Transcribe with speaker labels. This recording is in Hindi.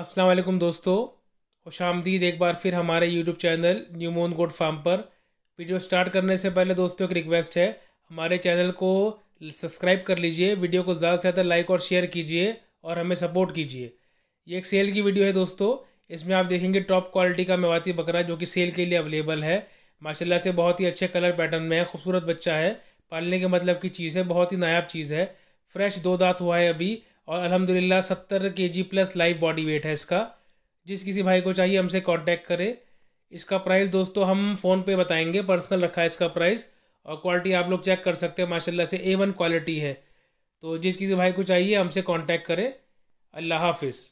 Speaker 1: अस्सलाम वालेकुम दोस्तों खुश आमदीद एक बार फिर हमारे यूट्यूब चैनल न्यू मोन गोड फार्म पर वीडियो स्टार्ट करने से पहले दोस्तों एक रिक्वेस्ट है हमारे चैनल को सब्सक्राइब कर लीजिए वीडियो को ज़्यादा से ज़्यादा लाइक और शेयर कीजिए और हमें सपोर्ट कीजिए ये एक सेल की वीडियो है दोस्तों इसमें आप देखेंगे टॉप क्वालिटी का मेवाती बकरा जो कि सेल के लिए अवेलेबल है माशाल्लाह से बहुत ही अच्छे कलर पैटर्न में है खूबसूरत बच्चा है पालने के मतलब की चीज़ है बहुत ही नायाब चीज़ है फ्रेश दो दांत हुआ है अभी और अलहमदिल्ला सत्तर K G plus live body weight है इसका जिस किसी भाई को चाहिए हमसे कांटेक्ट करे इसका प्राइस दोस्तों हम फ़ोन पे बताएंगे पर्सनल रखा है इसका प्राइस और क्वालिटी आप लोग चेक कर सकते हैं माशाल्लाह से ए वन क्वालिटी है तो जिस किसी भाई को चाहिए हमसे कांटेक्ट करें अल्लाह हाफिज़